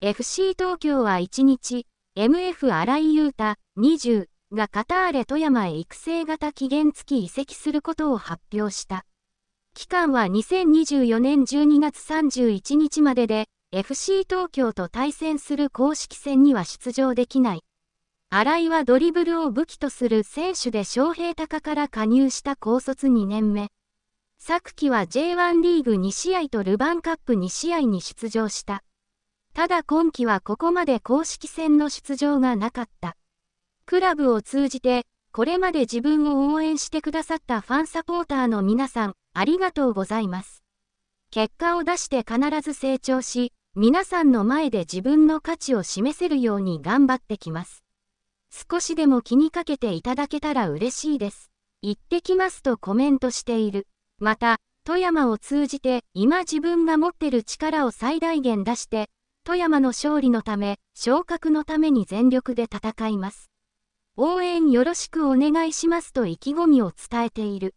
FC 東京は1日、MF 荒井優太20がカターレ富山へ育成型期限付き移籍することを発表した。期間は2024年12月31日までで、FC 東京と対戦する公式戦には出場できない。新井はドリブルを武器とする選手で翔平高から加入した高卒2年目。昨季は J1 リーグ2試合とルヴァンカップ2試合に出場した。ただ今季はここまで公式戦の出場がなかった。クラブを通じて、これまで自分を応援してくださったファンサポーターの皆さん、ありがとうございます。結果を出して必ず成長し、皆さんの前で自分の価値を示せるように頑張ってきます。少しでも気にかけていただけたら嬉しいです。行ってきますとコメントしている。また、富山を通じて今自分が持ってる力を最大限出して、富山の勝利のため、昇格のために全力で戦います。応援よろしくお願いしますと意気込みを伝えている。